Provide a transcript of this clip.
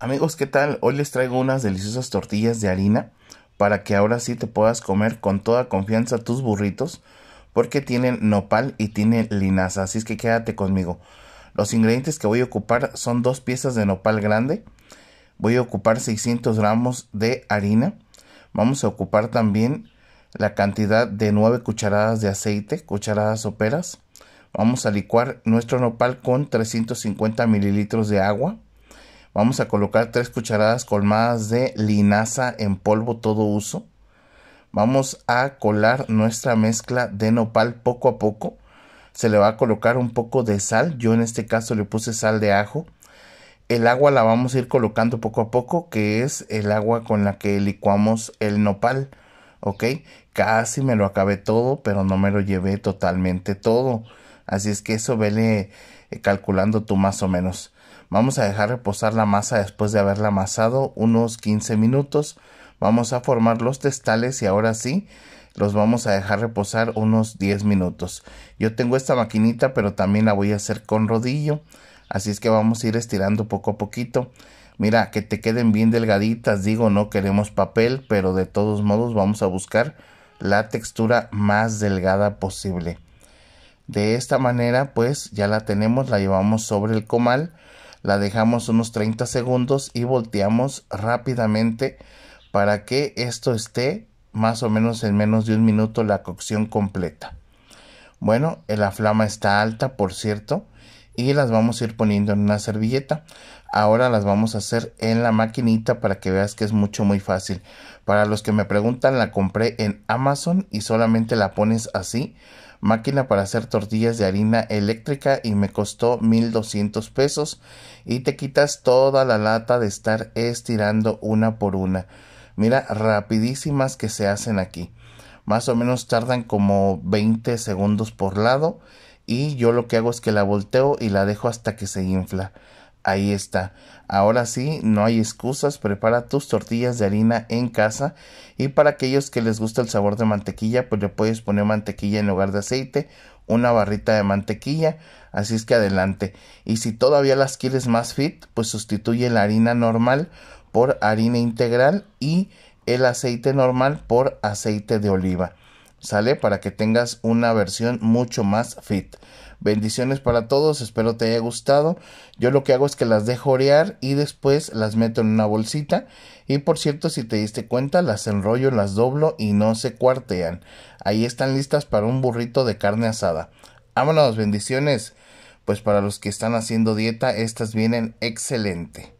Amigos, ¿qué tal? Hoy les traigo unas deliciosas tortillas de harina para que ahora sí te puedas comer con toda confianza tus burritos porque tienen nopal y tienen linaza, así es que quédate conmigo. Los ingredientes que voy a ocupar son dos piezas de nopal grande, voy a ocupar 600 gramos de harina, vamos a ocupar también la cantidad de 9 cucharadas de aceite, cucharadas soperas, vamos a licuar nuestro nopal con 350 mililitros de agua, Vamos a colocar 3 cucharadas colmadas de linaza en polvo todo uso. Vamos a colar nuestra mezcla de nopal poco a poco. Se le va a colocar un poco de sal. Yo en este caso le puse sal de ajo. El agua la vamos a ir colocando poco a poco, que es el agua con la que licuamos el nopal. ¿Ok? Casi me lo acabé todo, pero no me lo llevé totalmente todo. Así es que eso vele eh, calculando tú más o menos. Vamos a dejar reposar la masa después de haberla amasado unos 15 minutos. Vamos a formar los testales y ahora sí los vamos a dejar reposar unos 10 minutos. Yo tengo esta maquinita pero también la voy a hacer con rodillo. Así es que vamos a ir estirando poco a poquito. Mira, que te queden bien delgaditas. Digo, no queremos papel, pero de todos modos vamos a buscar la textura más delgada posible. De esta manera pues ya la tenemos, la llevamos sobre el comal, la dejamos unos 30 segundos y volteamos rápidamente para que esto esté más o menos en menos de un minuto la cocción completa. Bueno, eh, la flama está alta, por cierto, y las vamos a ir poniendo en una servilleta. Ahora las vamos a hacer en la maquinita para que veas que es mucho muy fácil. Para los que me preguntan, la compré en Amazon y solamente la pones así. Máquina para hacer tortillas de harina eléctrica y me costó 1200 pesos y te quitas toda la lata de estar estirando una por una. Mira, rapidísimas que se hacen aquí. Más o menos tardan como 20 segundos por lado y yo lo que hago es que la volteo y la dejo hasta que se infla. Ahí está. Ahora sí, no hay excusas, prepara tus tortillas de harina en casa y para aquellos que les gusta el sabor de mantequilla, pues le puedes poner mantequilla en lugar de aceite, una barrita de mantequilla, así es que adelante. Y si todavía las quieres más fit, pues sustituye la harina normal por harina integral y el aceite normal por aceite de oliva. ¿sale? Para que tengas una versión mucho más fit. Bendiciones para todos, espero te haya gustado. Yo lo que hago es que las dejo orear y después las meto en una bolsita. Y por cierto, si te diste cuenta, las enrollo, las doblo y no se cuartean. Ahí están listas para un burrito de carne asada. Vámonos, bendiciones. Pues para los que están haciendo dieta, estas vienen excelente.